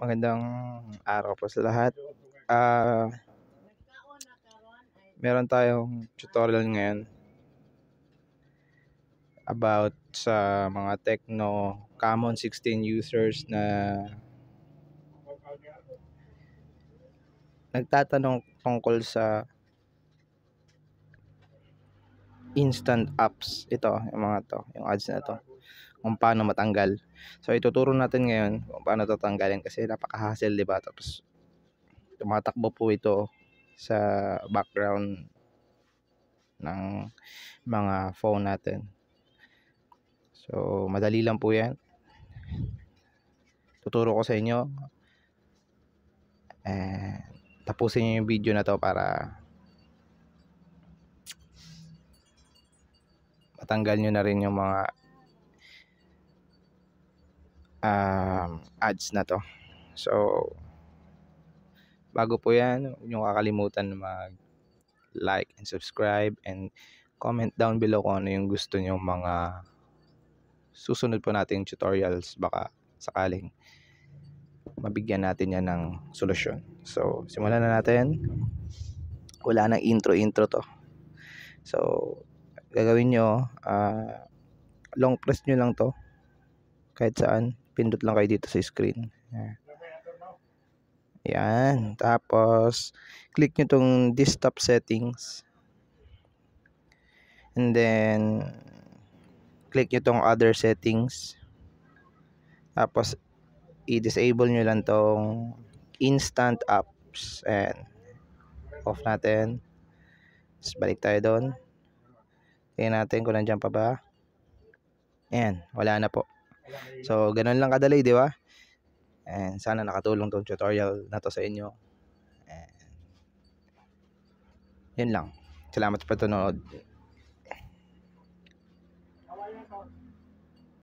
Magandang araw po sa lahat. Uh, meron tayong tutorial ngayon about sa mga Tecno Common 16 users na nagtatanong tungkol sa instant apps. Ito, yung mga to, yung ads na to kung paano matanggal. So ituturo natin ngayon kung paano tatanggalin kasi napaka-hassle 'di ba? Tapos tumatakbo po ito sa background ng mga phone natin. So madali lang po 'yan. Tuturo ko sa inyo. Eh tapusin niyo yung video na 'to para matanggal niyo na rin yung mga uh, ads na to. So, bago po yan, huwag nyo kakalimutan na mag like and subscribe and comment down below kung ano yung gusto nyo mga susunod po nating tutorials baka sakaling mabigyan natin yan ng solusyon. So, simulan na natin. Wala nang intro-intro to. So, gagawin nyo, uh, long press nyo lang to kahit saan pindot lang kayo dito sa screen. Yan. Tapos, click nyo tong desktop settings. And then, click nyo tong other settings. Tapos, i-disable nyo lang tong instant apps. And, off natin. Tapos, balik tayo doon. Tingnan natin kung nandiyan pa ba. Ayan, wala na po. So, ganun lang kadali, di ba? And sana nakatulong tong tutorial na to sa inyo. And, yun lang. Salamat sa patunood.